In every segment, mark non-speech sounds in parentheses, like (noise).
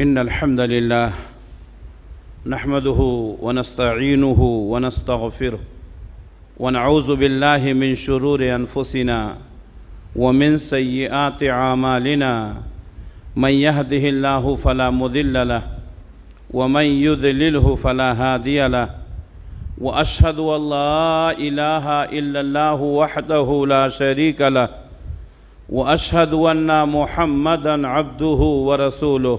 إن الحمد لله نحمده ونستعينه ونستغفره ونعوذ بالله من شرور أنفسنا ومن سيئات عمالنا من يهده الله فلا مذل له ومن يذلله فلا هادي له وأشهد أن لا إله إلا الله وحده لا شريك له وأشهد أن محمدًا عبده ورسوله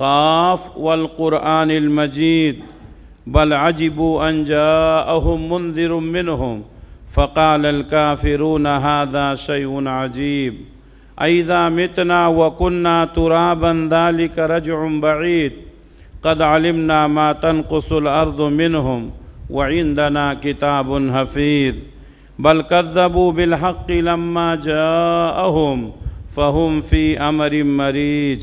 قاف والقرآن المجيد بل عجبوا أن جاءهم منذر منهم فقال الكافرون هذا شيء عجيب أئذا متنا وكنا ترابا ذلك رجع بعيد قد علمنا ما تنقص الأرض منهم وعندنا كتاب حفيظ بل كذبوا بالحق لما جاءهم فهم في أمر مريج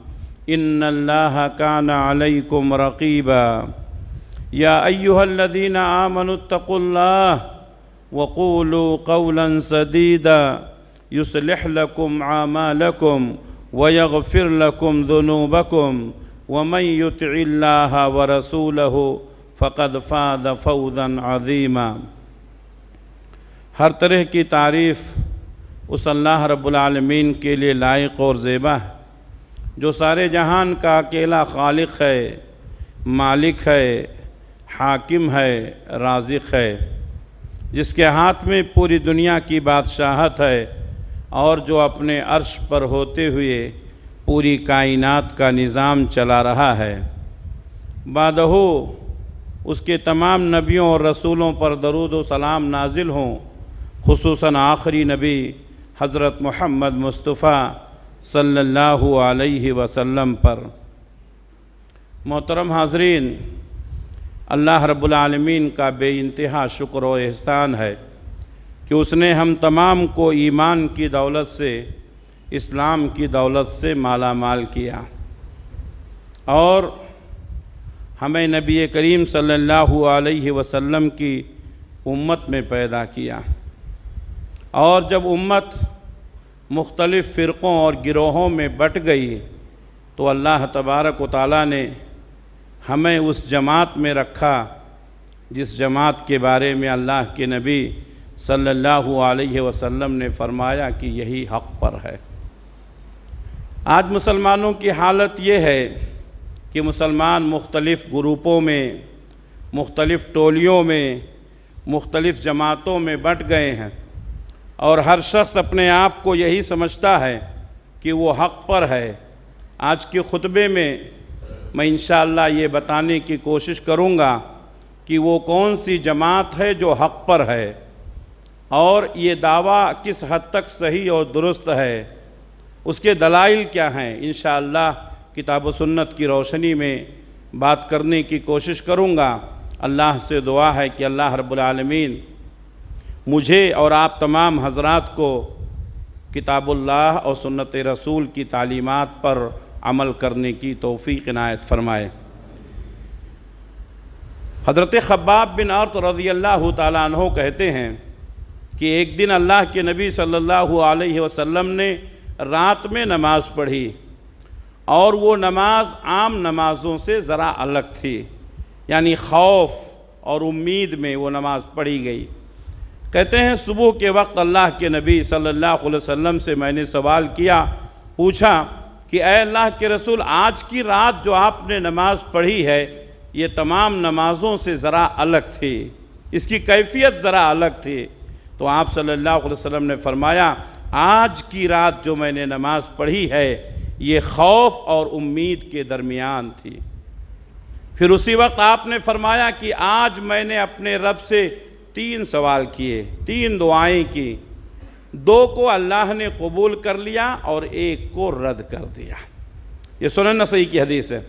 इन्नल्लाह कान अलैकुम रकीबा या अय्युहल्लदीन आमनुत्तकुल्लाह वक़ूलू कौला सदीदा युसलिह लकुम आमालकुम वयगफ़िर लकुम दुनूबकुम वमन युतिल्लाह व रसूलह फ़कद फ़ाद फ़ौज़न अजीमा हर तरह की तारीफ़ उस अल्लाह रब्बुल रबालमीन के लिए लायक और ज़ेबा है जो सारे जहान का अकेला खालिक है मालिक है हाकिम है राजिक है जिसके हाथ में पूरी दुनिया की बादशाहत है और जो अपने अर्श पर होते हुए पूरी कायनात का निज़ाम चला रहा है बादहो उसके तमाम नबियों और रसूलों पर दरुद सलाम नाजिल हों खसूस आखिरी नबी हज़रत महमद मुस्तफ़ा सल्लल्लाहु अलैहि वसल्लम पर मोहतरम हाजरीन अल्लाह रब्लमीन का बेानतहा शुक्र व एहसान है कि उसने हम तमाम को ईमान की दौलत से इस्लाम की दौलत से माला माल किया और हमें नबी करीम सल्लल्लाहु अलैहि वसल्लम की उम्मत में पैदा किया और जब उम्मत मुख्तलिफ़ फ़िरक़ों और गिरोहों में बट गई तो अल्लाह तबारक ताली ने हमें उस जमात में रखा जिस जमात के बारे में अल्लाह के नबी सल्लल्लाहु अलैहि वसल्लम ने फरमाया कि यही हक़ पर है आज मुसलमानों की हालत ये है कि मुसलमान मुख्तलिफ़ ग्रुपों में मुख्तलिफ़ टोलियों में मुख्तलिफ़ जमातों में बट गए हैं और हर शख्स अपने आप को यही समझता है कि वो हक़ पर है आज के ख़ुतबे में मैं इन ये बताने की कोशिश करूँगा कि वो कौन सी जमात है जो हक़ पर है और ये दावा किस हद तक सही और दुरुस्त है उसके दलाइल क्या हैं इन किताब सुन्नत की रोशनी में बात करने की कोशिश करूँगा अल्लाह से दुआ है कि अल्लाह रब्बुल रबालमीन मुझे और आप तमाम हजरात को किताबुल्लाह और सुन्नत रसूल की तालीमात पर अमल करने की तोफ़ी इनायत फरमाए हज़रत खब्बाब बिन अर्त रज़ी अल्लाह तु कहते हैं कि एक दिन अल्लाह के नबी सल्लल्लाहु अलैहि वसल्लम ने रात में नमाज़ पढ़ी और वो नमाज़ आम नमाज़ों से ज़रा अलग थी यानी खौफ और उम्मीद में वो नमाज़ पढ़ी गई कहते हैं सुबह के वक्त अल्लाह के नबी सल्लल्लाहु अलैहि वसल्लम से मैंने सवाल किया पूछा कि अल्लाह के रसूल आज की रात जो आपने नमाज पढ़ी है ये तमाम नमाज़ों से ज़रा अलग थी इसकी कैफियत ज़रा अलग थी तो आप सल्लल्लाहु अलैहि वसल्लम ने फरमाया आज की रात जो मैंने नमाज पढ़ी है ये खौफ और उम्मीद के दरमियान थी फिर उसी वक्त आपने फरमाया कि आज मैंने अपने रब से तीन सवाल किए तीन दुआएं की दो को अल्लाह ने कबूल कर लिया और एक को रद्द कर दिया ये न सही की हदीस है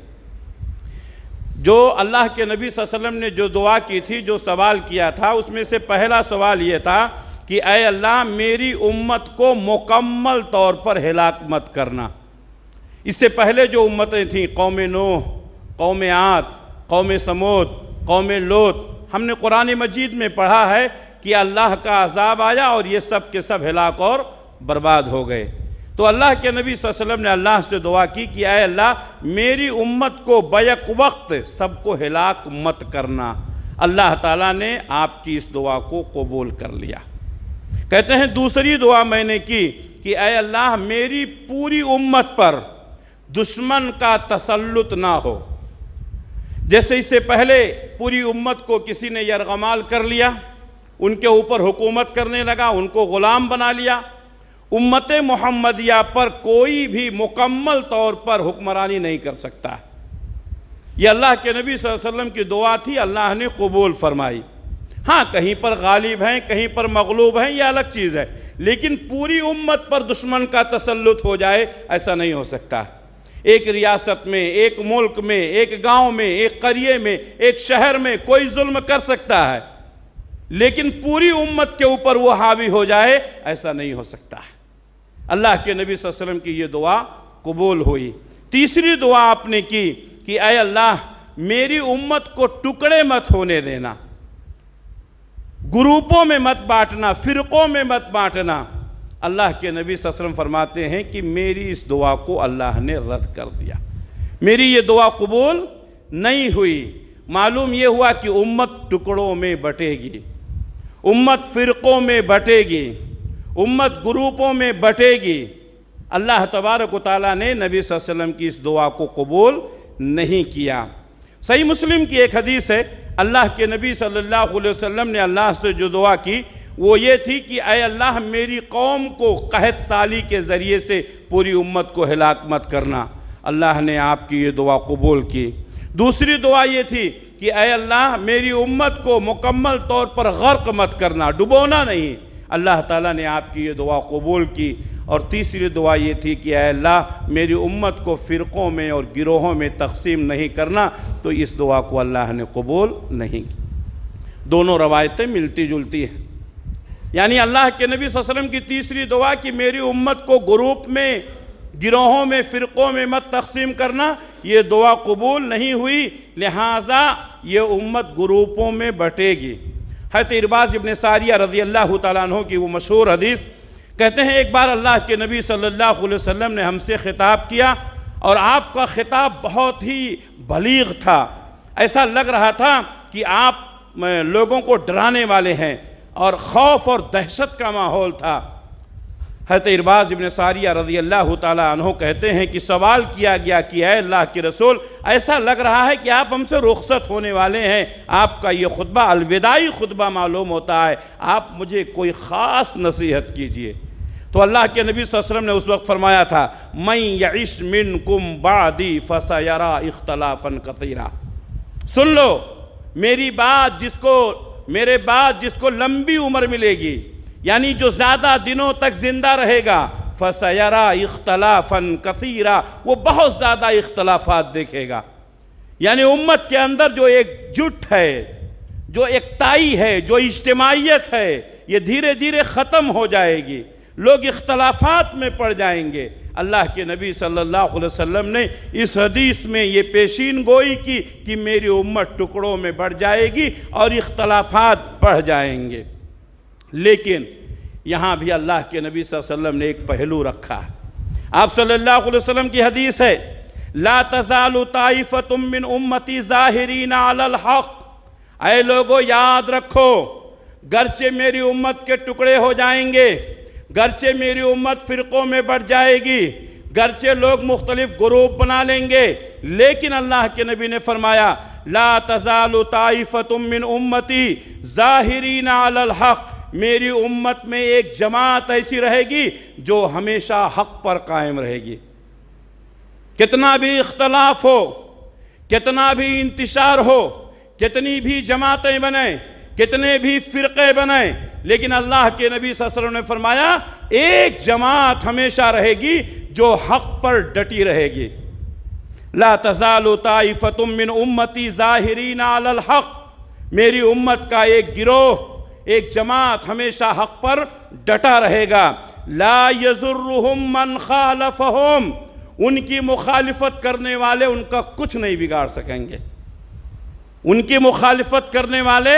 जो अल्लाह के नबी वसल्लम ने जो दुआ की थी जो सवाल किया था उसमें से पहला सवाल ये था कि अय अल्लाह मेरी उम्मत को मुकम्मल तौर पर हिलाक मत करना इससे पहले जो उम्मतें थीं कौम नूह कौम आत कौम समूद कौम लोत हमने कुरान मजीद में पढ़ा है कि अल्लाह का अजाब आया और ये सब के सब हिलाक और बर्बाद हो गए तो अल्लाह के नबी वसल्लम ने अल्लाह से दुआ की कि आए अल्लाह मेरी उम्मत को बैक वक्त सबको हिलाक मत करना अल्लाह ताला ने आपकी इस दुआ को कबूल कर लिया कहते हैं दूसरी दुआ मैंने की कि आए अल्लाह मेरी पूरी उम्मत पर दुश्मन का तसल्लुत ना हो जैसे इससे पहले पूरी उम्मत को किसी ने यरगमाल कर लिया उनके ऊपर हुकूमत करने लगा उनको ग़ुलाम बना लिया उम्मत मोहम्मदिया पर कोई भी मुकम्मल तौर पर हुक्मरानी नहीं कर सकता ये अल्लाह के नबी वसल्लम की दुआ थी अल्लाह ने कबूल फरमाई हाँ कहीं पर गालिब हैं कहीं पर मगलूब हैं यह अलग चीज़ है लेकिन पूरी उम्मत पर दुश्मन का तसल्लुत हो जाए ऐसा नहीं हो सकता एक रियासत में एक मुल्क में एक गांव में एक करिए में एक शहर में कोई जुल्म कर सकता है लेकिन पूरी उम्मत के ऊपर वो हावी हो जाए ऐसा नहीं हो सकता अल्लाह के नबी वसल्लम की ये दुआ कबूल हुई तीसरी दुआ आपने की कि अय अल्लाह मेरी उम्मत को टुकड़े मत होने देना ग्रुपों में मत बांटना फिरकों में मत बांटना अल्लाह के नबी वसम फरमाते हैं कि मेरी इस दुआ को अल्लाह ने रद्द कर दिया मेरी ये दुआ कबूल नहीं हुई मालूम ये हुआ कि उम्मत टुकड़ों में बटेगी उम्मत फ़िरक़ों में बटेगी उम्मत ग्रुपों में बटेगी अल्लाह तबारक ताली ने नबी वसल्लम की इस दुआ को कबूल नहीं किया सही मुस्लिम की एक हदीस है अल्लाह के नबी सल्लल्लाहु अलैहि वसल्लम ने अल्लाह से जो दुआ की वो ये थी कि अय अल्लाह मेरी कौम को कहत साली के ज़रिए से पूरी उम्मत को हिलाक मत करना अल्लाह ने आपकी ये दुआ कबूल की दूसरी दुआ ये थी कि अय अल्लाह मेरी उम्मत को मुकम्मल तौर पर गर्क मत करना डुबोना नहीं अल्लाह ताला ने आपकी ये दुआ कबूल की और तीसरी दुआ ये थी कि अल्लाह मेरी उम्मत को फ़िरक़ों में और गिरोहों में तकसीम नहीं करना तो इस दुआ को अल्लाह ने कबूल नहीं की दोनों रवायतें मिलती जुलती हैं यानी अल्लाह के नबी वसल्लम की तीसरी दुआ कि मेरी उम्मत को ग्रुप में गिरोहों में फ़िरक़ों में मत तकसीम करना ये दुआ कबूल नहीं हुई लिहाजा ये उम्मत ग्रुपों में बटेगी हत इरबाज़ इबन सारिया रजी अल्लाह तु की वो मशहूर हदीस कहते हैं एक बार अल्लाह के नबी सल्लल्लाहु अलैहि वसल्लम ने हमसे ख़िताब किया और आपका ख़िताब बहुत ही बलीग था ऐसा लग रहा था कि आप लोगों को डराने वाले हैं और खौफ और दहशत का माहौल था हजरत इरबाज इबन सारिया रजी अल्लाह तहो कहते हैं कि सवाल किया गया कि है अल्लाह के रसूल ऐसा लग रहा है कि आप हमसे रुखसत होने वाले हैं आपका ये खुतबा अलविदाई खुतबा मालूम होता है आप मुझे कोई ख़ास नसीहत कीजिए तो अल्लाह के नबी वसलम ने उस वक्त फरमाया था मई यश मिन कुम बादी फसा इख्तलाफन कतरा सुन लो मेरी बात जिसको मेरे बाद जिसको लंबी उम्र मिलेगी यानी जो ज़्यादा दिनों तक ज़िंदा रहेगा फसयरा इख्तलाफन कसीरा वो बहुत ज़्यादा इख्तलाफात देखेगा यानी उम्मत के अंदर जो एक जुट है जो एकताई है जो इज्तमाहीत है ये धीरे धीरे ख़त्म हो जाएगी लोग इख्तलाफात में पड़ जाएंगे अल्लाह के नबी सल्लल्लाहु अलैहि वसल्लम ने इस हदीस में ये पेशीन गोई की कि मेरी उम्मत टुकड़ों में बढ़ जाएगी और इख्तलाफात बढ़ जाएंगे लेकिन यहाँ भी अल्लाह के नबी वसल्लम ने एक पहलू रखा आप सल्लल्लाहु अलैहि वसल्लम की हदीस है ला तजालताइफ़तुम मिन उम्मती ज़ाहरीन अलल हक़ अ लोगो याद रखो गरचे मेरी उम्मत के टुकड़े हो जाएंगे गरचे मेरी उम्मत फ़िरक़ों में बढ़ जाएगी गरचे लोग मुख्तलिफ ग्रुप बना लेंगे लेकिन अल्लाह के नबी ने फरमाया ला तजालफ़तमिन उम्मती ज़ाहरीन हक़ मेरी उम्मत में एक जमात ऐसी रहेगी जो हमेशा हक़ पर कायम रहेगी कितना भी इख्तलाफ हो कितना भी इंतशार हो कितनी भी जमातें बने कितने भी फ़िरक़े बनाए लेकिन अल्लाह के नबी वसल्लम ने फरमाया एक जमात हमेशा रहेगी जो हक पर डटी रहेगी ला तजालफ़तम मिन उम्मती ज़ाहरीन हक मेरी उम्मत का एक गिरोह एक जमात हमेशा हक पर डटा रहेगा ला यजुर्रहम मन खालफहम उनकी मुखालफत करने वाले उनका कुछ नहीं बिगाड़ सकेंगे उनकी मुखालफत करने वाले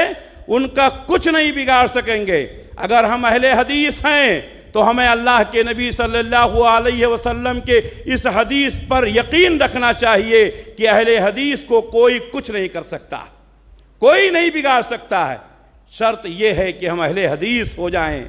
उनका कुछ नहीं बिगाड़ सकेंगे अगर हम अहले हदीस हैं तो हमें अल्लाह के नबी सल्लल्लाहु अलैहि वसल्लम के इस हदीस पर यकीन रखना चाहिए कि अहले हदीस को कोई कुछ नहीं कर सकता कोई नहीं बिगाड़ सकता है शर्त यह है कि हम अहले हदीस हो जाएं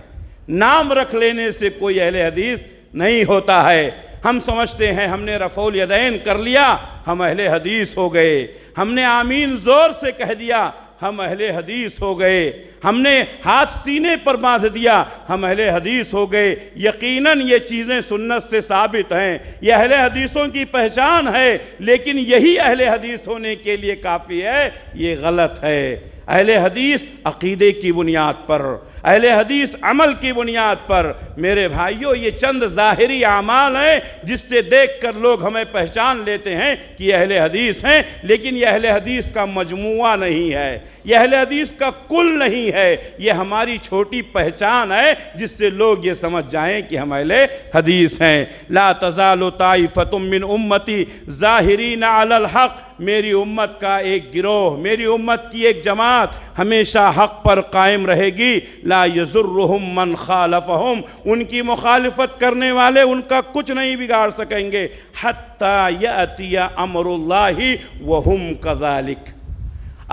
नाम रख लेने से कोई अहले हदीस नहीं होता है हम समझते हैं हमने रफौल यदैन कर लिया हम अहले हदीस हो गए हमने आमीन ज़ोर से कह दिया हम अहले हदीस हो गए हमने हाथ सीने पर बांध दिया हम अहले हदीस हो गए यकीनन ये चीज़ें सुन्नत से साबित हैं ये अहले हदीसों की पहचान है लेकिन यही अहले हदीस होने के लिए काफ़ी है ये गलत है अहले हदीस अकीदे की बुनियाद पर अहल हदीस अमल की बुनियाद पर मेरे भाइयों ये चंद ज़ाहरी अमाल हैं जिससे देख कर लोग हमें पहचान लेते हैं कि अहल हदीस हैं लेकिन यह अहल हदीस का मजमू नहीं है यह अहल हदीस का कुल नहीं है ये हमारी छोटी पहचान है जिससे लोग ये समझ जाएं कि हम अहल हदीस हैं ला तजाल ताइफ़तमिन उम्मती ज़ाहरीन अलहक़ मेरी उम्मत का एक गिरोह मेरी उम्मत की एक जमात हमेशा हक पर कायम रहेगी ला ला खालफ मन उनकी मुखालफत करने वाले उनका कुछ नहीं बिगाड़ सकेंगे हत्ता यतिया वहम कजालिक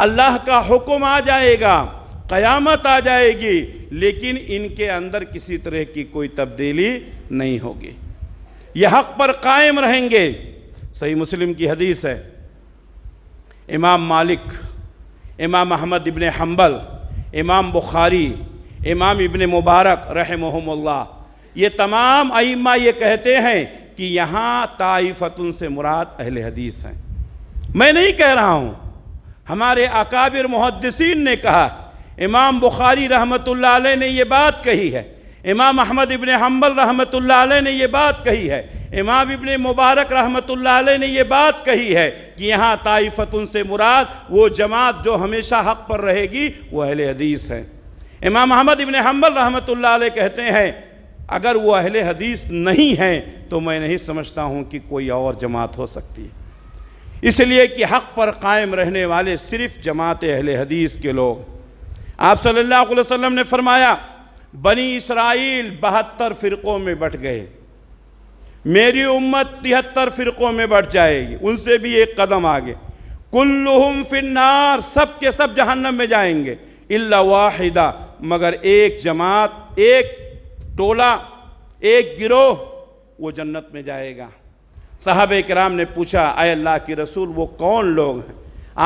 अल्लाह का हुक्म आ जाएगा क़यामत आ जाएगी लेकिन इनके अंदर किसी तरह की कोई तब्दीली नहीं होगी यह हक पर कायम रहेंगे सही मुस्लिम की हदीस है इमाम मालिक इमाम अहमद इबन हम्बल इमाम बुखारी इमाम इबन मुबारक रहमहमल्ला ये तमाम आइमा ये कहते हैं कि यहाँ ताइफतुन से मुराद अहल हदीस हैं मैं नहीं कह रहा हूँ हमारे अकाबिर मुहदसिन ने कहा इमाम बुखारी रहमत ने ये बात कही है इमाम अहमद इबन हम्बल रहमत ने ये बात कही है इमाम इबन मुबारक रहमत ने ये बात कही है कि यहाँ ताइफतुन से मुराद वो जमात जो हमेशा हक पर रहेगी वो अहल हदीस हैं इमाम अहमद इबन हम्बल रहमत कहते हैं अगर वो अहल हदीस नहीं हैं तो मैं नहीं समझता हूँ कि कोई और जमात हो सकती है इसलिए कि हक़ पर कायम रहने वाले सिर्फ जमात अहल हदीस के लोग आप सल्लल्लाहु अलैहि वसल्लम ने फरमाया बनी इसराइल बहत्तर फ़िरक़ों में बट गए मेरी उम्मत तिहत्तर फ़िरक़ों में बट जाएगी उनसे भी एक कदम आगे कुल्लुहुम फिन्नार सब के सब जहन्नम में जाएंगे इल्ला वाहिदा मगर एक जमात एक टोला एक गिरोह वो जन्नत में जाएगा साहब कराम ने पूछा अय अल्लाह के रसूल वो कौन लोग हैं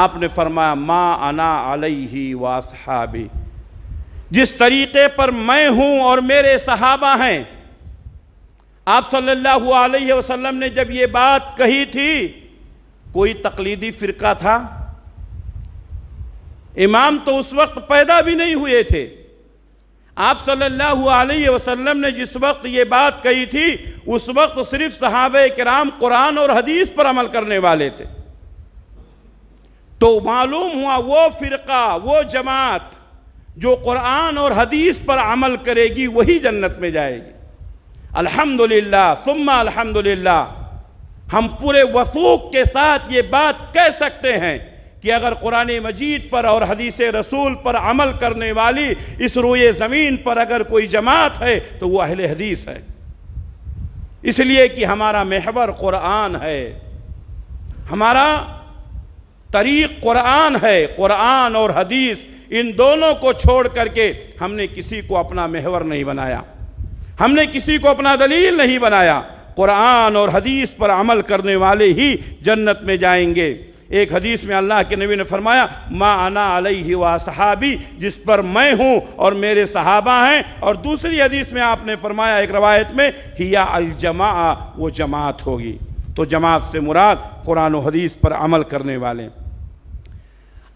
आपने फरमाया माँ अना वा वासहाबी जिस तरीक़े पर मैं हूँ और मेरे सहाबा हैं आप सल्लल्लाहु अलैहि वसल्लम ने जब ये बात कही थी कोई तकलीदी फ़िरका था इमाम तो उस वक्त पैदा भी नहीं हुए थे आप सल्लल्लाहु अलैहि वसल्लम ने जिस वक्त ये बात कही थी उस वक्त सिर्फ सहाब कराम कुरान और हदीस पर अमल करने वाले थे तो मालूम हुआ वो फ़िरका वो जमात जो कुरान और हदीस पर अमल करेगी वही जन्नत में जाएगी अल्हम्दुलिल्लाह सुम्मा अल्हम्दुलिल्लाह हम पूरे वफूक के साथ ये बात कह सकते हैं कि अगर कुरान मजीद पर और हदीस रसूल पर अमल करने वाली इस रोए ज़मीन पर अगर कोई जमात है तो वह अहल हदीस है इसलिए कि हमारा मेहबर कुरान है हमारा तरीक़ कुरान है कुरान और हदीस इन दोनों को छोड़ करके हमने किसी को अपना महवर नहीं बनाया हमने किसी को अपना दलील नहीं बनाया कुरान और हदीस पर अमल करने वाले ही जन्नत में जाएंगे एक हदीस में अल्लाह के नबी ने फरमाया माँ आना अलही व सहाबी जिस पर मैं हूँ और मेरे सहाबा हैं और दूसरी हदीस में आपने फरमाया एक रवायत में हिया अलजमा वो जमात होगी तो जमात से मुराद कुरान हदीस पर अमल करने वाले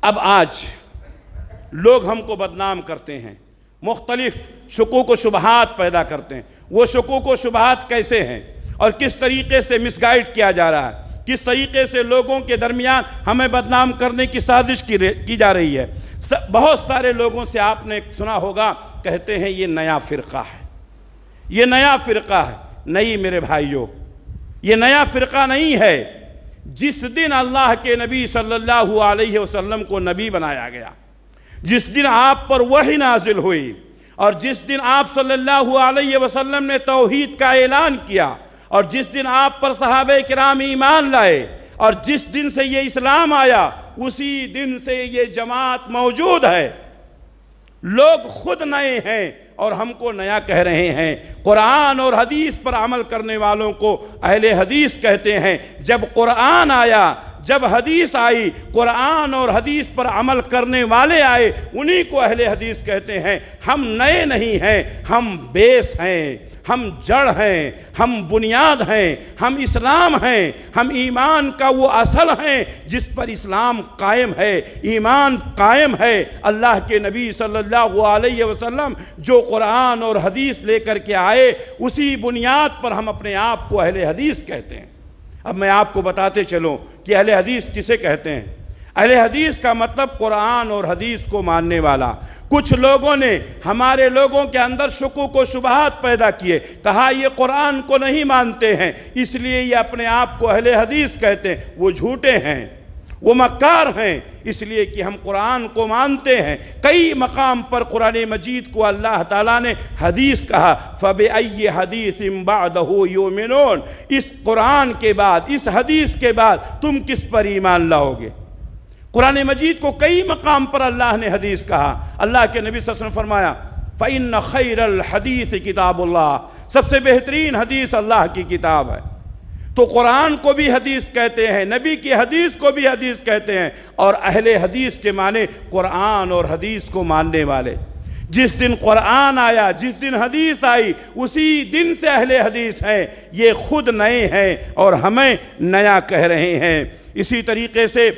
अब आज लोग हमको बदनाम करते हैं मुख्तलिफ शकूक व शुबहत पैदा करते हैं वो शकूक व शुबहत कैसे हैं और किस तरीके से मिसगाइड किया जा रहा है किस तरीके से लोगों के दरमियान हमें बदनाम करने की साजिश की, की जा रही है स, बहुत सारे लोगों से आपने सुना होगा कहते हैं ये नया फ़िरका है ये नया फ़िरका है नहीं मेरे भाइयों ये नया फ़िरका नहीं है जिस दिन अल्लाह के नबी सल्लल्लाहु अलैहि वसल्लम को नबी बनाया गया जिस दिन आप पर वही नाजिल हुई और जिस दिन आप सल्लल्लाहु अलैहि वसल्लम ने तौहीद का ऐलान किया और जिस दिन आप पर साहब कराम ईमान लाए और जिस दिन से ये इस्लाम आया उसी दिन से ये जमात मौजूद है लोग खुद नए हैं और हमको नया कह रहे हैं कुरान और हदीस पर अमल करने वालों को अहले हदीस कहते हैं जब कुरान आया जब हदीस आई कुरान और हदीस पर अमल करने वाले आए उन्हीं को अहले हदीस कहते हैं हम नए नहीं हैं हम बेस हैं हम जड़ हैं हम बुनियाद हैं हम इस्लाम हैं हम ईमान का वो असल हैं जिस पर इस्लाम कायम है ईमान कायम है अल्लाह के नबी सल्लल्लाहु अलैहि वसल्लम जो कुरान और हदीस लेकर के आए उसी बुनियाद पर हम अपने आप को अहले हदीस कहते हैं अब मैं आपको बताते चलूँ कि अहले हदीस किसे कहते हैं अहले हदीस का मतलब कुरान और हदीस को मानने वाला कुछ लोगों ने हमारे लोगों के अंदर शकू को शुबहत पैदा किए कहा ये कुरान को नहीं मानते हैं इसलिए ये अपने आप को अहले हदीस कहते हैं वो झूठे हैं वो मक्कार हैं इसलिए कि हम कुरान को मानते हैं कई मकाम पर कुरान मजीद को अल्लाह ताला ने हदीस कहा फ़ब अय हदीस यो योमिन इस कुरान के बाद इस हदीस के बाद तुम किस पर ईमान लाओगे कुरान मजीद को कई मकाम पर अल्लाह ने हदीस कहा अल्लाह के नबी ने फरमाया फ़ैन खैर हदीस किताबुल्लाह सबसे बेहतरीन हदीस अल्लाह की किताब है तो कुरान को भी हदीस कहते हैं नबी की हदीस को भी हदीस कहते हैं और अहले हदीस के माने कुरान और हदीस को मानने वाले जिस दिन कुरान आया जिस दिन हदीस आई उसी दिन से अहले हदीस हैं ये खुद नए हैं और हमें नया कह रहे हैं इसी तरीके से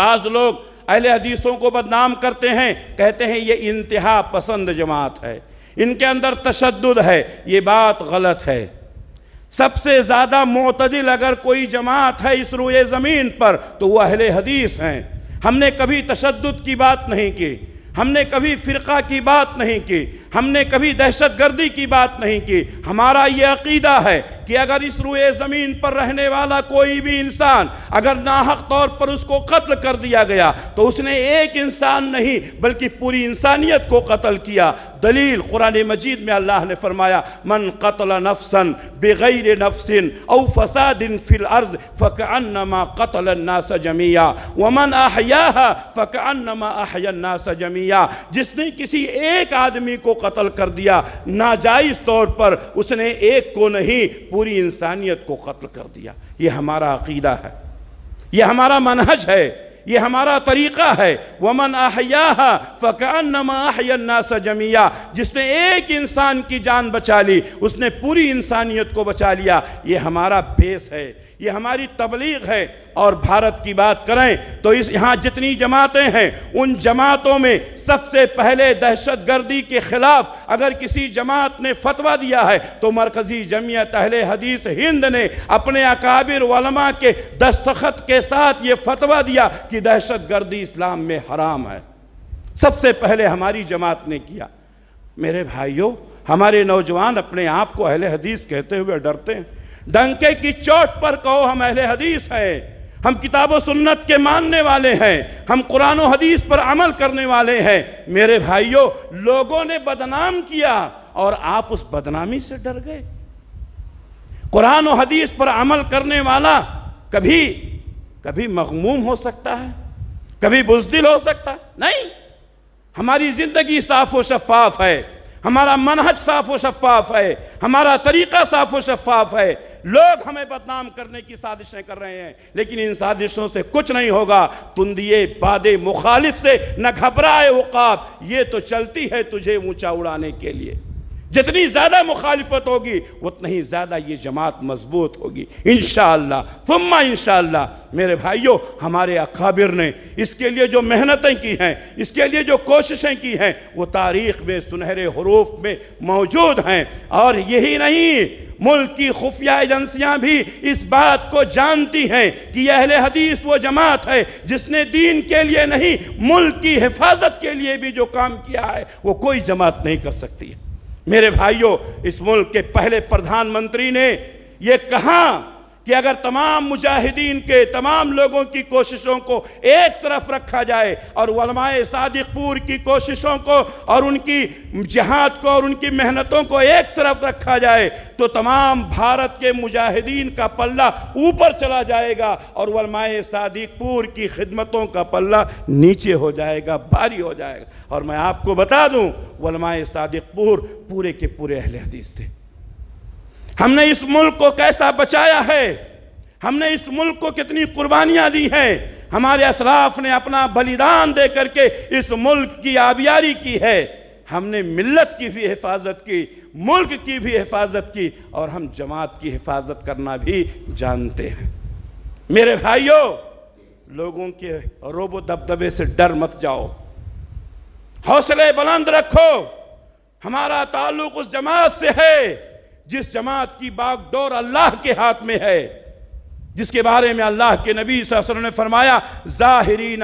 बाज़ लोग अहले हदीसों को बदनाम करते हैं कहते हैं ये इंतहा पसंद जमात है इनके अंदर तशद है ये बात गलत है सबसे ज़्यादा मतदिल अगर कोई जमात है इस रोए ज़मीन पर तो वह अहल हदीस हैं हमने कभी तशद की बात नहीं की हमने कभी फ़िरका की बात नहीं की हमने कभी दहशत गर्दी की बात नहीं की हमारा ये अकीदा है कि अगर इस रुए ज़मीन पर रहने वाला कोई भी इंसान अगर नाहक तौर पर उसको कत्ल कर दिया गया तो उसने एक इंसान नहीं बल्कि पूरी इंसानियत को कत्ल किया दलील कुरान मजीद में अल्लाह ने फरमाया मन कतल नफसन बेगैर नफसिन औ फसादिन फिल अर्ज फ़कअनमा कतल नास जमिया वमन आहया फ़कअनमा आहया नास जमिया जिसने किसी एक आदमी को कत्ल कर दिया नाजायज़ तौर पर उसने एक को नहीं पूरी इंसानियत को कत्ल कर दिया ये हमारा अकीदा है ये हमारा मनहज है ये हमारा तरीक़ा है वमन आहया फ़कान नमाहनास जमिया जिसने एक इंसान की जान बचा ली उसने पूरी इंसानियत को बचा लिया ये हमारा बेस है ये हमारी तबलीग है और भारत की बात करें तो इस यहाँ जितनी जमातें हैं उन जमातों में सबसे पहले दहशत गर्दी के ख़िलाफ़ अगर किसी जमात ने फतवा दिया है तो मरकज़ी जमीयत अहल हदीस हिंद ने अपने अकाबिर वलमा के दस्तखत के साथ ये फतवा दिया कि दहशत गर्दी इस्लाम में हराम है सबसे पहले हमारी जमात ने किया मेरे भाइयों हमारे नौजवान अपने आप को अहल हदीस कहते हुए डरते हैं डंके की चोट पर कहो हम अहले हदीस हैं हम किताब सुन्नत के मानने वाले हैं हम कुरान हदीस पर अमल करने वाले हैं मेरे भाइयों लोगों ने बदनाम किया और आप उस बदनामी से डर गए कुरान हदीस पर अमल करने वाला कभी कभी मखमूम हो सकता है कभी बुजदिल हो सकता है नहीं हमारी ज़िंदगी साफ व शफाफ है हमारा मनहज साफ व शफाफ है हमारा तरीक़ा साफ व शफाफ है लोग हमें बदनाम करने की साजिशें कर रहे हैं लेकिन इन साजिशों से कुछ नहीं होगा तुंदिए बादे मुखालिफ से न घबराए वक़ाब ये तो चलती है तुझे ऊंचा उड़ाने के लिए जितनी ज़्यादा मुखालिफत होगी उतनी ही ज़्यादा ये जमात मजबूत होगी इनशाला शुम्मा इन मेरे भाइयों हमारे अकाबिर ने इसके लिए जो मेहनतें की हैं इसके लिए जो कोशिशें की हैं वो तारीख़ में सुनहरे हरूफ में मौजूद हैं और यही नहीं मुल्क की खुफिया एजेंसियां भी इस बात को जानती हैं कि यह अहल हदीस वो जमात है जिसने दीन के लिए नहीं मुल्क की हिफाजत के लिए भी जो काम किया है वो कोई जमात नहीं कर सकती है मेरे भाइयों इस मुल्क के पहले प्रधानमंत्री ने ये कहा कि अगर तमाम मुजाहिदीन के तमाम लोगों की कोशिशों को एक तरफ रखा जाए और वलमाए सादिकपुर की कोशिशों को और उनकी जहाद को और उनकी मेहनतों को एक तरफ रखा जाए तो तमाम भारत के मुजाहिदीन का पल्ला ऊपर चला जाएगा और वलमाए सादिकपुर की खिदमतों का पल्ला नीचे हो जाएगा भारी हो जाएगा और मैं आपको बता दूँ वलमाए सादिकपुर पूरे के पूरे अहल हदीस थे हमने इस मुल्क को कैसा बचाया है हमने इस मुल्क को कितनी कुर्बानियाँ दी हैं हमारे असराफ ने अपना बलिदान दे करके इस मुल्क की आबियारी की है हमने मिल्लत की भी हिफाजत की मुल्क की भी हिफाजत की और हम जमात की हिफाजत करना भी जानते हैं मेरे भाइयों लोगों के रोबो दबदबे से डर मत जाओ हौसले बुलंद रखो हमारा ताल्लुक उस जमात से है जिस जमात की बागडोर अल्लाह के हाथ में है जिसके बारे में अल्लाह के नबी वसल्लम ने फरमाया ज़ाहरीन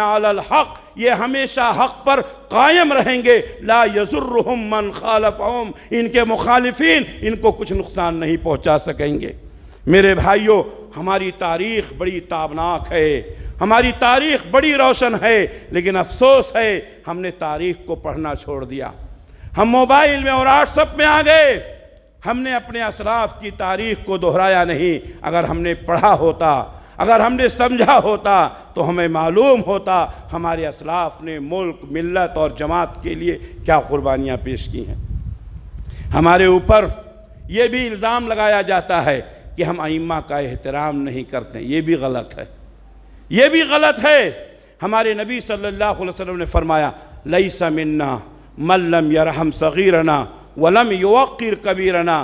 हक ये हमेशा हक पर कायम रहेंगे ला यजुर्रहम मन खालफ़म इनके मुखालफिन इनको कुछ नुकसान नहीं पहुंचा सकेंगे मेरे भाइयों हमारी तारीख बड़ी ताबनाक है हमारी तारीख बड़ी रोशन है लेकिन अफसोस है हमने तारीख को पढ़ना छोड़ दिया हम मोबाइल में और व्हाट्सअप में आ गए हमने अपने असराफ की तारीख को दोहराया नहीं अगर हमने पढ़ा होता अगर हमने समझा होता तो हमें मालूम होता हमारे असलाफ ने मुल्क मिलत और जमात के लिए क्या कुर्बानियाँ पेश की हैं हमारे ऊपर ये भी इल्ज़ाम लगाया जाता है कि हम आइमा का एहतराम नहीं करते ये भी गलत है ये भी गलत है हमारे नबी सल्लल्लाहु अलैहि वसल्लम ने फरमाया लई समिन्ना मल्लम यरहम सगीरना वलम युवक्र कबीरना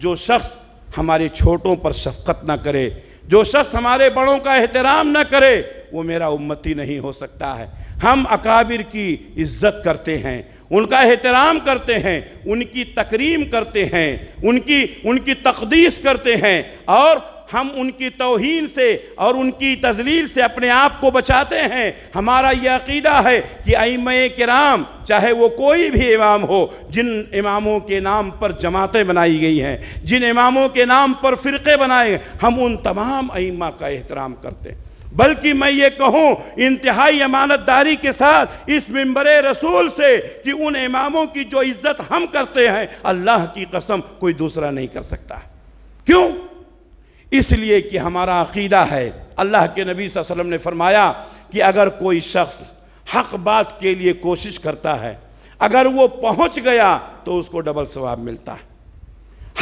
जो शख्स हमारे छोटों पर शफकत ना करे जो शख्स हमारे बड़ों का एहतराम ना करे वो मेरा उम्मती नहीं हो सकता है हम अकाबिर की इज्जत करते हैं उनका एहतराम करते हैं उनकी तकरीम करते हैं उनकी उनकी तकदीस करते हैं और हम उनकी तोहन से और उनकी तजलील से अपने आप को बचाते हैं हमारा यह अकीदा है कि अम कराम चाहे वो कोई भी इमाम हो जिन इमामों के नाम पर जमातें बनाई गई हैं जिन इमामों के नाम पर फ़िरक़े बनाए हम उन तमाम अमा का एहतराम करते हैं बल्कि मैं ये कहूँ इंतहाई अमानतदारी के साथ इस मंबर रसूल से कि उन इमामों की जो इज़्ज़त हम करते हैं अल्लाह की कसम कोई दूसरा नहीं कर सकता क्यों इसलिए कि हमारा अकीदा है अल्लाह के नबी वसल्लम ने फरमाया कि अगर कोई शख्स हक बात के लिए कोशिश करता है अगर वो पहुंच गया तो उसको डबल सवाब मिलता है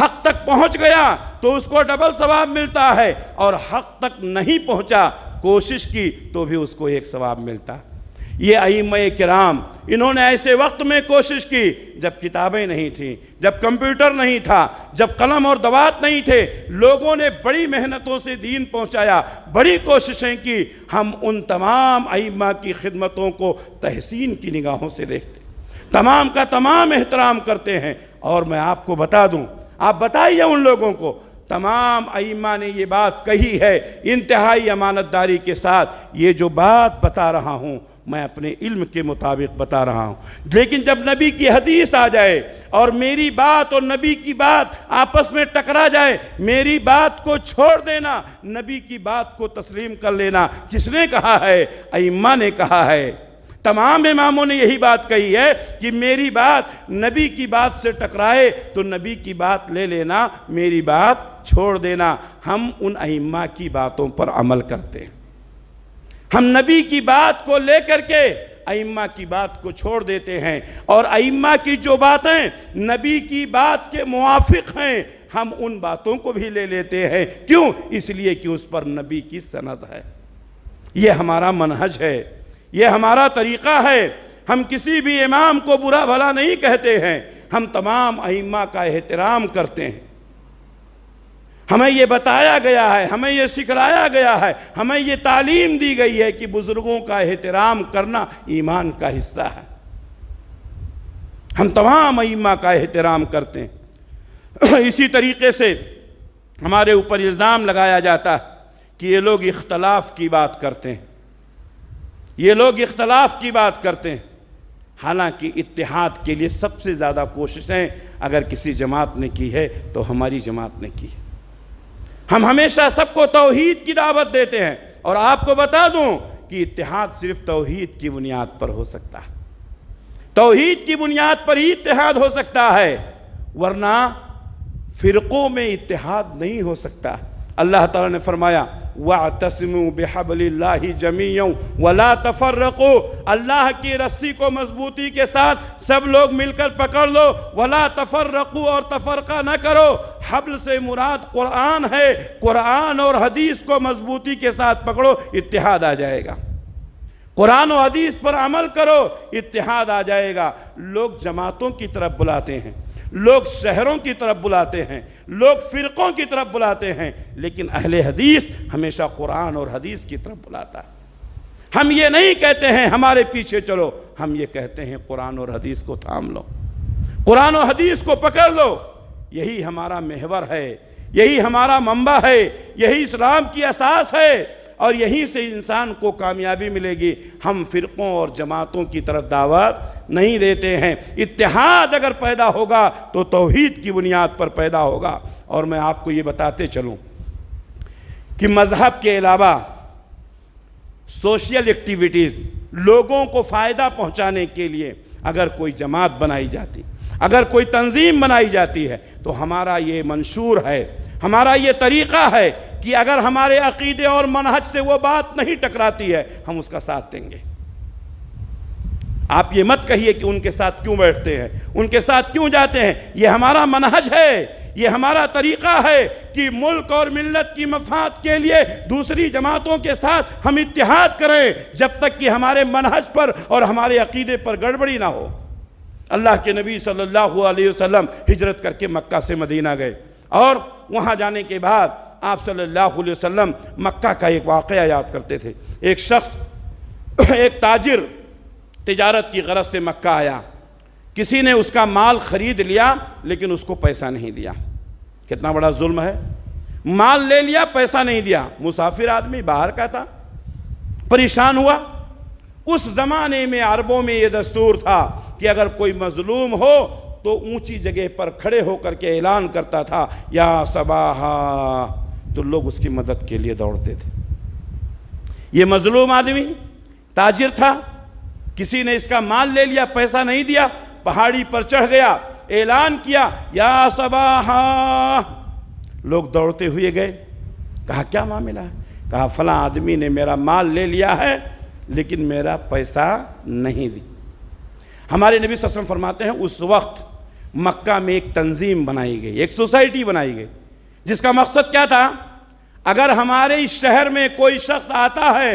हक तक पहुंच गया तो उसको डबल सवाब मिलता है और हक तक नहीं पहुंचा कोशिश की तो भी उसको एक सवाब मिलता है ये आईम कराम इन्होंने ऐसे वक्त में कोशिश की जब किताबें नहीं थीं जब कंप्यूटर नहीं था जब कलम और दवात नहीं थे लोगों ने बड़ी मेहनतों से दीन पहुंचाया बड़ी कोशिशें की हम उन तमाम अइमा की खिदमतों को तहसीन की निगाहों से देखते तमाम का तमाम एहतराम करते हैं और मैं आपको बता दूँ आप बताइए उन लोगों को तमाम अइमा ने ये बात कही है इंतहाई अमानतदारी के साथ ये जो बात बता रहा हूँ मैं अपने इल्म के मुताबिक बता रहा हूँ लेकिन जब नबी की हदीस आ जाए और मेरी बात और नबी की बात आपस में टकरा जाए मेरी बात को छोड़ देना नबी की बात को तस्लीम कर लेना किसने कहा है अम्मा ने कहा है तमाम इमामों ने यही बात कही है कि मेरी बात नबी की बात से टकराए तो नबी की बात ले लेना मेरी बात छोड़ देना हम उन अम्मा की बातों पर अमल करते हैं हम नबी की बात को लेकर के अइम्मा की बात को छोड़ देते हैं और अइम्मा की जो बातें नबी की बात के मुआफिक हैं हम उन बातों को भी ले लेते हैं क्यों इसलिए कि उस पर नबी की सनत है ये हमारा मनहज है ये हमारा तरीक़ा है हम किसी भी इमाम को बुरा भला नहीं कहते हैं हम तमाम अइम्मा का एहतराम करते हैं हमें ये बताया गया है हमें ये सिखलाया गया है हमें ये तालीम दी गई है कि बुज़ुर्गों का एहतराम करना ईमान का हिस्सा है हम तमाम अइमा का एहतराम करते हैं (clears throat) इसी तरीके से हमारे ऊपर इल्ज़ाम लगाया जाता है कि ये लोग इख्तलाफ की बात करते हैं ये लोग इख्तलाफ की बात करते हैं हालांकि इतिहाद के लिए सबसे ज़्यादा कोशिशें अगर किसी जमात ने की है तो हमारी जमात ने की है हम हमेशा सबको तोहहीद की दावत देते हैं और आपको बता दूं कि इतिहाद सिर्फ तोहहीद की बुनियाद पर हो सकता है तोहहीद की बुनियाद पर ही इतिहाद हो सकता है वरना फ़िरक़ों में इतिहाद नहीं हो सकता है अल्लाह ताला ने फरमाया वा तस्म बेहबली जमी वला तफर्रको अल्लाह की रस्सी को मजबूती के साथ सब लोग मिलकर पकड़ लो वला तफर्रको और तफरका ना करो हबल से मुराद कुरान है कुरान और हदीस को मजबूती के साथ पकड़ो इतिहाद आ जाएगा कुरान और हदीस पर अमल करो इतिहाद आ जाएगा लोग जमातों की तरफ बुलाते हैं लोग शहरों की तरफ बुलाते हैं लोग फ़िरक़ों की तरफ बुलाते हैं लेकिन अहल हदीस हमेशा कुरान और हदीस की तरफ बुलाता है हम ये नहीं कहते हैं हमारे पीछे चलो हम ये कहते हैं कुरान और हदीस को थाम लो कुरान और हदीस को पकड़ लो यही हमारा मेहवर है यही हमारा मंबा है यही इस्लाम की एहसास है और यहीं से इंसान को कामयाबी मिलेगी हम फ़िरक़ों और जमातों की तरफ दावत नहीं देते हैं इतिहाद अगर पैदा होगा तो तोहहीद की बुनियाद पर पैदा होगा और मैं आपको ये बताते चलूँ कि मज़हब के अलावा सोशल एक्टिविटीज़ लोगों को फ़ायदा पहुँचाने के लिए अगर कोई जमात बनाई जाती अगर कोई तंजीम बनाई जाती है तो हमारा ये मंशूर है हमारा ये तरीक़ा है कि अगर हमारे अकीदे और मनहज से वो बात नहीं टकराती है हम उसका साथ देंगे आप ये मत कहिए कि उनके साथ क्यों बैठते हैं उनके साथ क्यों जाते हैं ये हमारा मनहज है ये हमारा तरीक़ा है कि मुल्क और मिलत की मफाद के लिए दूसरी जमातों के साथ हम इतिहाद करें जब तक कि हमारे मनहज पर और हमारे अकीदे पर गड़बड़ी ना हो अल्लाह के नबी सल्लल्लाहु अलैहि वसल्लम हिजरत करके मक्का से मदीना गए और वहाँ जाने के बाद आप सल्लल्लाहु अलैहि वसल्लम मक्का का एक वाक़ याद करते थे एक शख्स एक ताजिर तजारत की गरज से मक्का आया किसी ने उसका माल ख़रीद लिया लेकिन उसको पैसा नहीं दिया कितना बड़ा जुल्म है माल ले लिया पैसा नहीं दिया मुसाफिर आदमी बाहर का था परेशान हुआ उस ज़माने में अरबों में ये दस्तूर था कि अगर कोई मजलूम हो तो ऊंची जगह पर खड़े होकर के ऐलान करता था या सबाहा तो लोग उसकी मदद के लिए दौड़ते थे ये मजलूम आदमी ताजिर था किसी ने इसका माल ले लिया पैसा नहीं दिया पहाड़ी पर चढ़ गया ऐलान किया या सबाहा लोग दौड़ते हुए गए कहा क्या मामला है कहा फला आदमी ने मेरा माल ले लिया है लेकिन मेरा पैसा नहीं दी हमारे नबी सस्म फरमाते हैं उस वक्त मक्का में एक तंजीम बनाई गई एक सोसाइटी बनाई गई जिसका मकसद क्या था अगर हमारे इस शहर में कोई शख्स आता है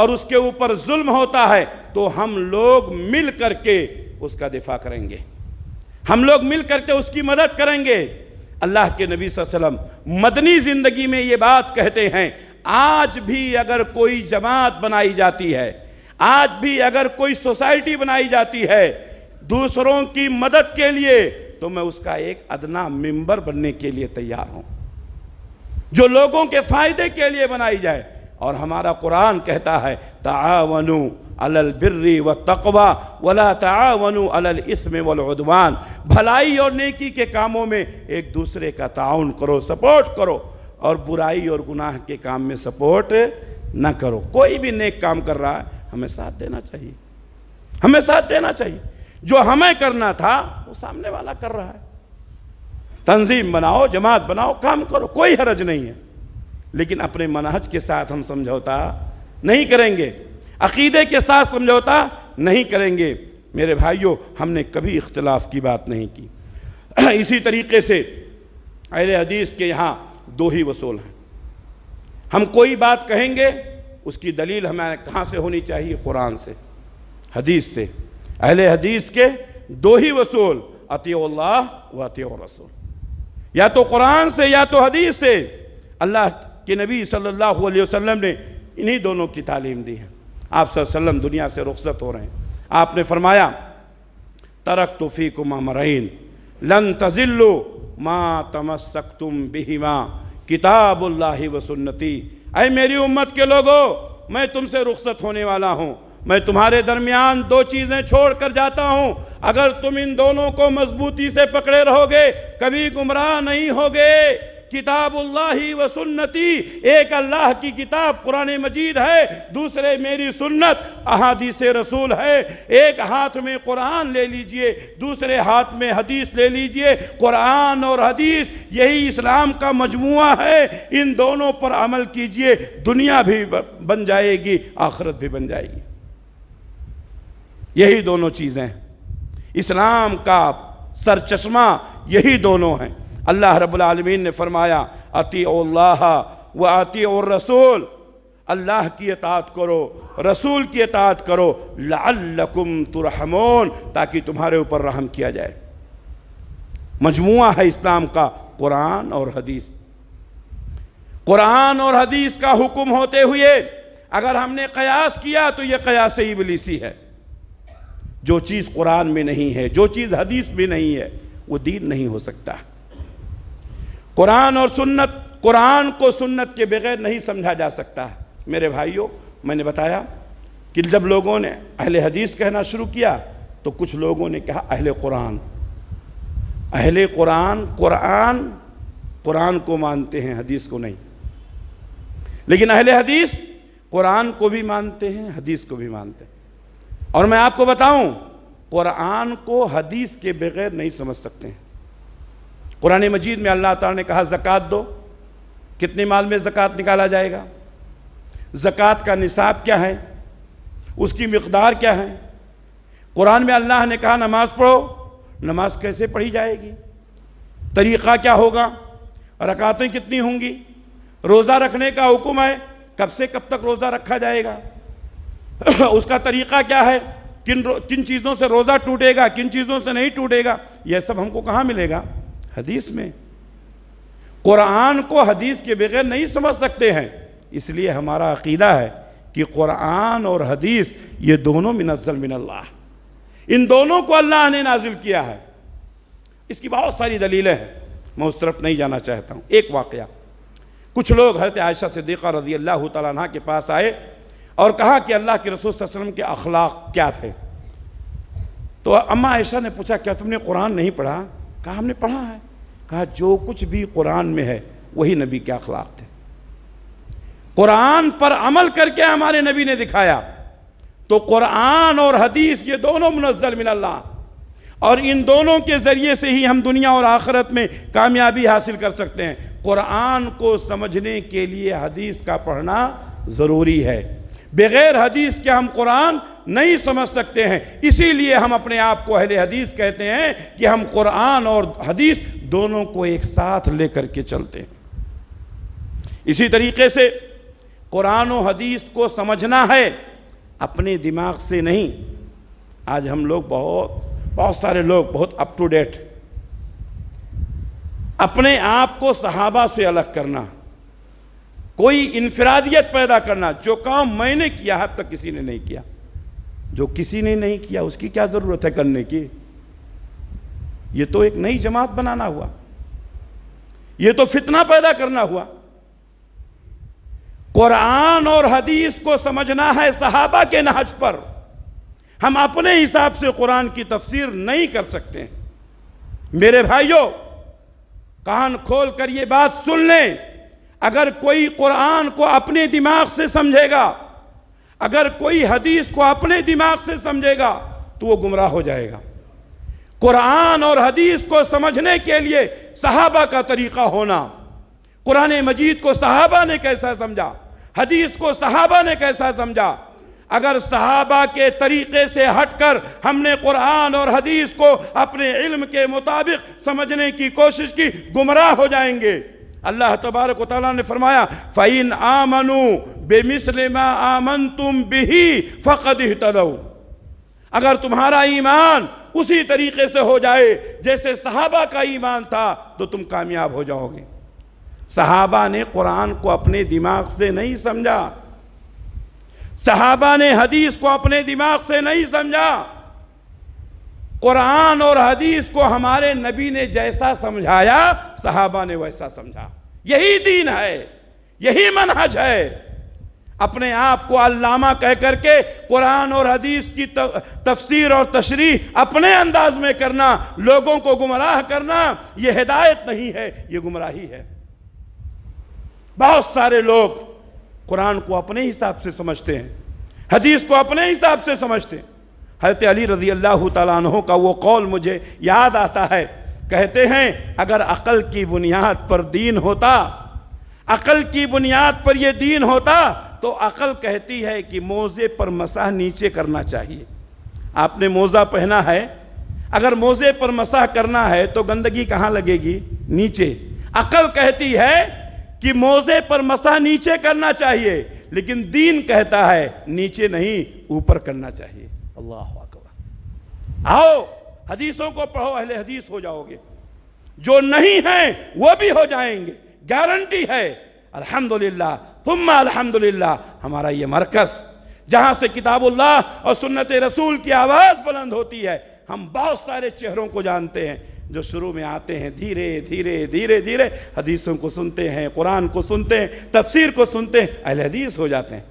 और उसके ऊपर जुल्म होता है तो हम लोग मिल करके उसका दिफा करेंगे हम लोग मिल करके उसकी मदद करेंगे अल्लाह के नबी वसम मदनी ज़िंदगी में ये बात कहते हैं आज भी अगर कोई जमात बनाई जाती है आज भी अगर कोई सोसाइटी बनाई जाती है दूसरों की मदद के लिए तो मैं उसका एक अदना मेंबर बनने के लिए तैयार हूं जो लोगों के फ़ायदे के लिए बनाई जाए और हमारा कुरान कहता है तावनु अलल बिर्री व तकवा वला तावनु अलल इसम वलउदवान भलाई और नेकी के कामों में एक दूसरे का ताउन करो सपोर्ट करो और बुराई और गुनाह के काम में सपोर्ट ना करो कोई भी नेक काम कर रहा है हमें साथ देना चाहिए हमें साथ देना चाहिए जो हमें करना था वो सामने वाला कर रहा है तंजीम बनाओ जमात बनाओ काम करो कोई हरज नहीं है लेकिन अपने मनहज के साथ हम समझौता नहीं करेंगे अकीदे के साथ समझौता नहीं करेंगे मेरे भाइयों हमने कभी इख्तलाफ की बात नहीं की (clears throat) इसी तरीके से अहले हदीस के यहाँ दो ही वसूल हैं हम कोई बात कहेंगे उसकी दलील हमारे कहाँ से होनी चाहिए कुरान से हदीस से अहल हदीस के दो ही वसूल अतियोल्ला व रसूल या तो कुरान से या तो हदीस से अल्लाह के नबी सल्लल्लाहु अलैहि वसल्लम ने इन्हीं दोनों की तालीम दी है आप सल्लम दुनिया से रुखसत हो रहे हैं आपने फरमाया तरक तोफ़ी कुमारन लन तजिल्लु माँ तमसक तुम बिहिमा किताबुल्ला वसन्नति अय मेरी उम्मत के लोगों मैं तुमसे रुखसत होने वाला हूँ मैं तुम्हारे दरमियान दो चीज़ें छोड़ कर जाता हूँ अगर तुम इन दोनों को मजबूती से पकड़े रहोगे कभी गुमराह नहीं होगे किताबुल्लाही व सुन्नती एक अल्लाह की किताब कुरान मजीद है दूसरे मेरी सुन्नत अहादीस रसूल है एक हाथ में कुरान ले लीजिए दूसरे हाथ में हदीस ले लीजिए कुरान और हदीस यही इस्लाम का मजमु है इन दोनों पर अमल कीजिए दुनिया भी बन जाएगी आखरत भी बन जाएगी यही दोनों चीज़ें इस्लाम का सर चश्मा यही दोनों हैं अल्लाह रबालमीन ने फरमाया अति अल्लाह व अति और रसूल अल्लाह की अतात करो रसूल की अतात करो लाकुम तुरहमोन ताकि तुम्हारे ऊपर रहम किया जाए मजमु है इस्लाम का कुरान और हदीस कुरान और हदीस का हुक्म होते हुए अगर हमने कयास किया तो ये कयास इबलीसी है जो चीज़ कुरान में नहीं है जो चीज़ हदीस में नहीं है वो दीन नहीं हो सकता कुरान और सुन्नत कुरान को सुन्नत के बगैर नहीं समझा जा सकता मेरे भाइयों मैंने बताया कि जब लोगों ने अहले हदीस कहना शुरू किया तो कुछ लोगों ने कहा अहल कुरान अहल कुरान कुरान कुरान को मानते हैं हदीस को नहीं लेकिन अहल हदीस कुरान को भी मानते हैं हदीस को भी मानते हैं और मैं आपको बताऊं कुरान को हदीस के बगैर नहीं समझ सकते हैं कुरान मजीद में अल्लाह ताला ने कहा ज़क़़त दो कितने माल में ज़क़़त निकाला जाएगा ज़क़़त का निसाब क्या है उसकी मकदार क्या है कुरान में अल्लाह ने कहा नमाज़ पढ़ो नमाज कैसे पढ़ी जाएगी तरीक़ा क्या होगा रकातें कितनी होंगी रोज़ा रखने का हुक्म है कब से कब तक रोज़ा रखा जाएगा (laughs) उसका तरीका क्या है किन किन चीज़ों से रोज़ा टूटेगा किन चीज़ों से नहीं टूटेगा यह सब हमको कहाँ मिलेगा हदीस में कुरान को हदीस के बगैर नहीं समझ सकते हैं इसलिए हमारा अकीदा है कि कुरान और हदीस ये दोनों मिनजल मिनल्ला इन दोनों को अल्लाह ने नाजिल किया है इसकी बहुत सारी दलीलें हैं मैं उस तरफ नहीं जाना चाहता हूँ एक वाक़ कुछ लोग हजरत आयशा सिद्दीक़ा रजी अल्लाह तला के पास आए और कहा कि अल्लाह के रसूल वसम के अखलाक क्या थे तो अम्मा ऐशा ने पूछा क्या तुमने कुरान नहीं पढ़ा कहा हमने पढ़ा है कहा जो कुछ भी कुरान में है वही नबी के अखलाक थे कुरान पर अमल करके हमारे नबी ने दिखाया तो कुरान और हदीस ये दोनों मुनजल मिला और इन दोनों के ज़रिए से ही हम दुनिया और आखरत में कामयाबी हासिल कर सकते हैं कुरान को समझने के लिए हदीस का पढ़ना ज़रूरी है बग़ैर हदीस के हम कुरान नहीं समझ सकते हैं इसीलिए हम अपने आप को अहल हदीस कहते हैं कि हम कुरान और हदीस दोनों को एक साथ लेकर के चलते हैं इसी तरीके से कुरान और हदीस को समझना है अपने दिमाग से नहीं आज हम लोग बहुत बहुत सारे लोग बहुत अप टू डेट अपने आप को सहाबा से अलग करना कोई इनफरादियत पैदा करना जो काम मैंने किया अब तक किसी ने नहीं किया जो किसी ने नहीं किया उसकी क्या ज़रूरत है करने की यह तो एक नई जमात बनाना हुआ यह तो फितना पैदा करना हुआ कुरान और हदीस को समझना है सहाबा के नहज पर हम अपने हिसाब से कुरान की तफसीर नहीं कर सकते मेरे भाइयों कान खोल कर ये बात सुन लें अगर कोई कुरान को अपने दिमाग से समझेगा अगर कोई हदीस को अपने दिमाग से समझेगा तो वो गुमराह हो जाएगा कुरान और हदीस को समझने के लिए सहाबा का तरीक़ा होना कुरान मजीद को सहाबा ने कैसा समझा हदीस को सहाबा ने कैसा समझा अगर सहाबा के तरीक़े से हटकर हमने कुरान और हदीस को अपने इल्म के मुताबिक समझने की कोशिश की गुमराह हो जाएंगे अल्लाह तबारक ने फरमाया फ़ैन आमनु बेमिसलमा आमन तुम बिही फ़कद अगर तुम्हारा ईमान उसी तरीके से हो जाए जैसे सहाबा का ईमान था तो तुम कामयाब हो जाओगे सहाबा ने कुरान को अपने दिमाग से नहीं समझा सहाबा ने हदीस को अपने दिमाग से नहीं समझा कुरान और हदीस को हमारे नबी ने जैसा समझाया सहाबा ने वैसा समझा यही दीन है यही मनहज है अपने आप को अल्लामा कह करके कुरान और हदीस की तफसीर और तशरी अपने अंदाज में करना लोगों को गुमराह करना यह हिदायत नहीं है ये गुमराही है बहुत सारे लोग कुरान को अपने हिसाब से समझते हैं हदीस को अपने हिसाब से समझते हैं हजरत अली रज़ी अल्लाह तह का वो कौल मुझे याद आता है कहते हैं अगर अकल की बुनियाद पर दीन होता अकल की बुनियाद पर यह दीन होता तो अकल कहती है कि मोज़े पर मसाह नीचे करना चाहिए आपने मोज़ा पहना है अगर मोज़े पर मसाह करना है तो गंदगी कहाँ लगेगी नीचे अकल कहती है कि मोज़े पर मसाह नीचे करना चाहिए लेकिन दीन कहता है नीचे नहीं ऊपर करना चाहिए अल्लाह अकबर आओ हदीसों को पढ़ो अहले हदीस हो जाओगे जो नहीं हैं वो भी हो जाएंगे गारंटी है अल्हम्दुलिल्लाह तुम अल्हम्दुलिल्लाह हमारा ये मरकज़ जहां से किताबुल्लाह और सुन्नत रसूल की आवाज़ बुलंद होती है हम बहुत सारे चेहरों को जानते हैं जो शुरू में आते हैं धीरे धीरे धीरे धीरे हदीसों को सुनते हैं कुरान को सुनते हैं तफसीर को सुनते हैं अहल हदीस हो जाते हैं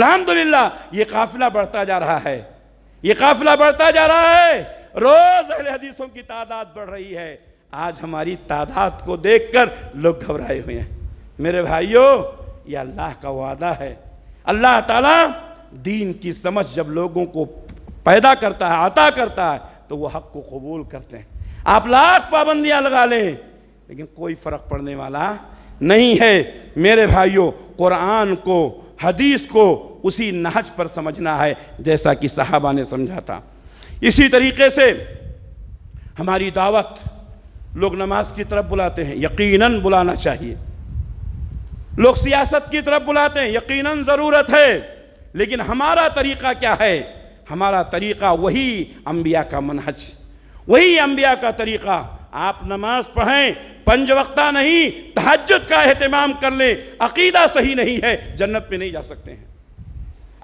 अल्हम्दुलिल्लाह ये काफ़िला बढ़ता जा रहा है ये काफिला बढ़ता जा रहा है रोज अहले हदीसों की तादाद बढ़ रही है आज हमारी तादाद को देखकर लोग घबराए हुए हैं मेरे भाइयों ये अल्लाह का वादा है अल्लाह ताला दीन की समझ जब लोगों को पैदा करता है अता करता है तो वह हक को कबूल करते हैं आप लाख पाबंदियां लगा लें लेकिन कोई फ़र्क पड़ने वाला नहीं है मेरे भाइयों कुरान को हदीस को उसी नहज पर समझना है जैसा कि साहबा ने समझा था इसी तरीके से हमारी दावत लोग नमाज की तरफ बुलाते हैं यकीनन बुलाना चाहिए लोग सियासत की तरफ बुलाते हैं यकीनन ज़रूरत है लेकिन हमारा तरीक़ा क्या है हमारा तरीक़ा वही अम्बिया का मनहज वही अम्बिया का तरीक़ा आप नमाज पढ़ें पंज वक्ता नहीं तहजद का अहतमाम कर लें अकीदा सही नहीं है जन्नत में नहीं जा सकते हैं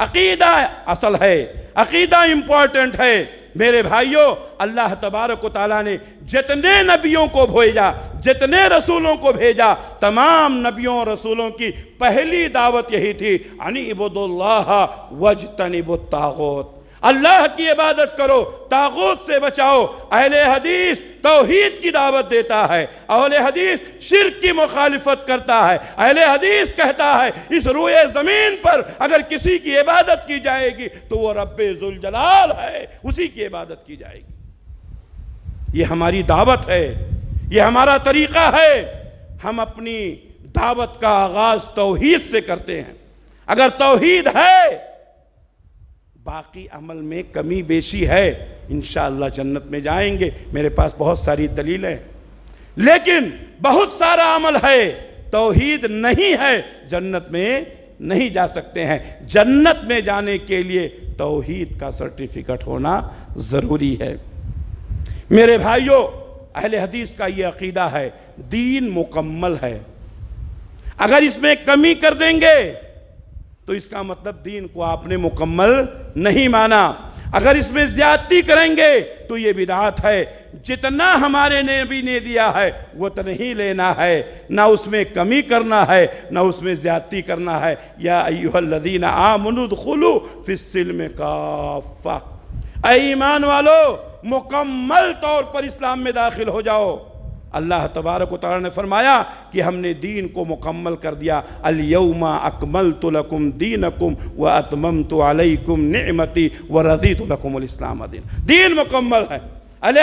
अकीदा असल है अकीदा इम्पॉर्टेंट है मेरे भाइयों अल्लाह तबारक ताली ने जितने नबियों को भेजा जितने रसूलों को भेजा तमाम नबियों और रसूलों की पहली दावत यही थी अनिबुदुल्लाह वज तनिबुतागोत अल्लाह की इबादत करो ताकूत से बचाओ अहल हदीस तोहद की दावत देता है अहल हदीस शिरक की मुखालफत करता है अहल हदीस कहता है इस रूए ज़मीन पर अगर किसी की इबादत की जाएगी तो वह रबाल है उसी की इबादत की जाएगी ये हमारी दावत है ये हमारा तरीक़ा है हम अपनी दावत का आगाज़ तोहद से करते हैं अगर तोहद है बाकी अमल में कमी बेशी है इन जन्नत में जाएंगे मेरे पास बहुत सारी दलील है लेकिन बहुत सारा अमल है तोहीद नहीं है जन्नत में नहीं जा सकते हैं जन्नत में जाने के लिए तोहीद का सर्टिफिकेट होना ज़रूरी है मेरे भाइयों अहले हदीस का ये अकीदा है दीन मुकम्मल है अगर इसमें कमी कर देंगे तो इसका मतलब दीन को आपने मुकम्मल नहीं माना अगर इसमें ज्यादती करेंगे तो ये विदात है जितना हमारे नबी ने दिया है तो नहीं लेना है ना उसमें कमी करना है ना उसमें ज्यादती करना है या अयुहल्लदीन आमनुदलू फिसल में काफ़ा ईमान वालो मुकम्मल तौर पर इस्लाम में दाखिल हो जाओ अल्लाह तबारक तारा ने फरमाया कि हमने दीन को मुकम्मल कर दिया अलयमा अकमल तो लकुम दीन अकुम व अतमम तो अलकुम नमती व रजी तो लकुमस्लाम दिन दीन मुकम्मल है अल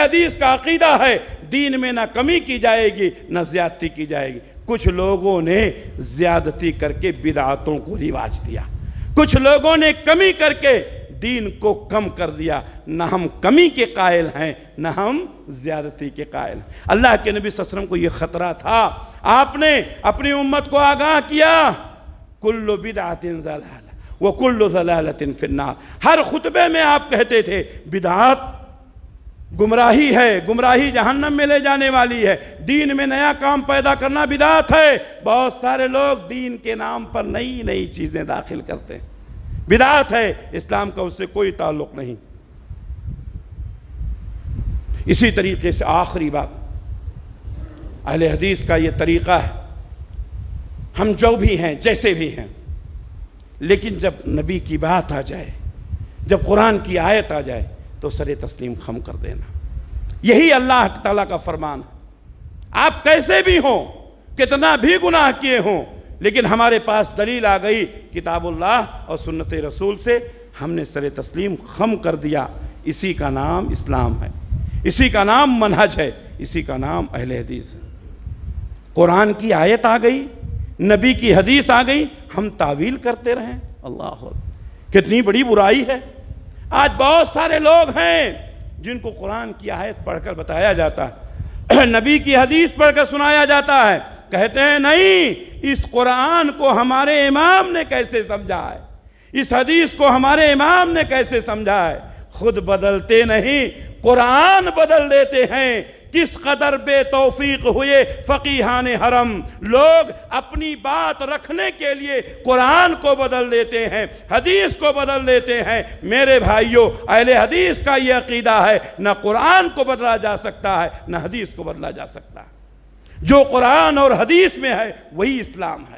का अकीदा है दीन में ना कमी की जाएगी ना ज़्यादती की जाएगी कुछ लोगों ने ज़्यादती करके बिदातों को रिवाज दिया कुछ लोगों ने कमी करके दीन को कम कर दिया ना हम कमी के कायल हैं ना हम ज़्यादती के कायल हैं अल्लाह के नबी ससरम को यह ख़तरा था आपने अपनी उम्मत को आगाह किया कुल्लो बिदातिन वो कुल्लो जलालतिन फिन्ना हर खुतबे में आप कहते थे बिदात गुमराही है गुमराही जहन्नम में ले जाने वाली है दीन में नया काम पैदा करना बिदात है बहुत सारे लोग दीन के नाम पर नई नई चीज़ें दाखिल करते हैं बिदात है इस्लाम का उससे कोई ताल्लुक नहीं इसी तरीके से आखिरी बात अहल हदीस का ये तरीक़ा है हम जो भी हैं जैसे भी हैं लेकिन जब नबी की बात आ जाए जब कुरान की आयत आ जाए तो सरे तस्लीम खम कर देना यही अल्लाह ताला का फरमान है आप कैसे भी हों कितना भी गुनाह किए हों लेकिन हमारे पास दलील आ गई किताबुल्लाह और सुन्नत रसूल से हमने सर तस्लीम खम कर दिया इसी का नाम इस्लाम है इसी का नाम मनहज है इसी का नाम अहले हदीस है कुरान की आयत आ गई नबी की हदीस आ गई हम तावील करते रहें अल्लाह कितनी बड़ी बुराई है आज बहुत सारे लोग हैं जिनको कुरान की आयत पढ़कर बताया जाता है (clears throat) नबी की हदीस पढ़कर सुनाया जाता है कहते हैं नहीं इस कुरान को हमारे इमाम ने कैसे समझा है इस हदीस को हमारे इमाम ने कैसे समझा है खुद बदलते नहीं कुरान बदल देते हैं किस कदर बे तोफीक हुए फ़कीहान हरम लोग अपनी बात रखने के लिए कुरान को बदल देते हैं हदीस को बदल देते हैं मेरे भाइयों अहले हदीस का ये अकीदा है न कुरान को बदला जा सकता है न हदीस को बदला जा सकता है जो कुरान और हदीस में है वही इस्लाम है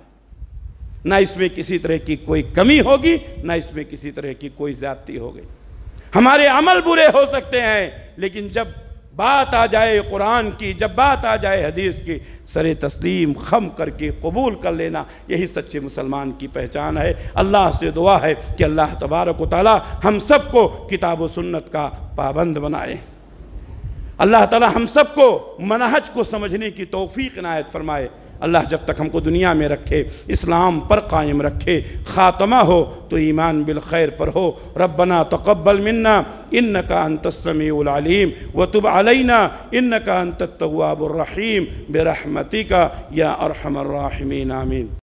ना इसमें किसी तरह की कोई कमी होगी ना इसमें किसी तरह की कोई ज़्यादती होगी हमारे अमल बुरे हो सकते हैं लेकिन जब बात आ जाए कुरान की जब बात आ जाए हदीस की सर तस्लीम खम करके कबूल कर लेना यही सच्चे मुसलमान की पहचान है अल्लाह से दुआ है कि अल्लाह तबारक ताली हम सबको किताब व सुन्नत का पाबंद बनाए अल्लाह ताला हम सबको मनहज को समझने की तोफ़ी नायत फरमाए अल्लाह जब तक हमको दुनिया में रखे इस्लाम पर कायम रखे ख़ात्मा हो तो ईमान बिलखैर पर हो रबना तकबल मन्ना इन का अंतसमीम तुब अलैना इन का अंतवाबरहीम बेरहमती का या अरहमर्राहमीन आमीन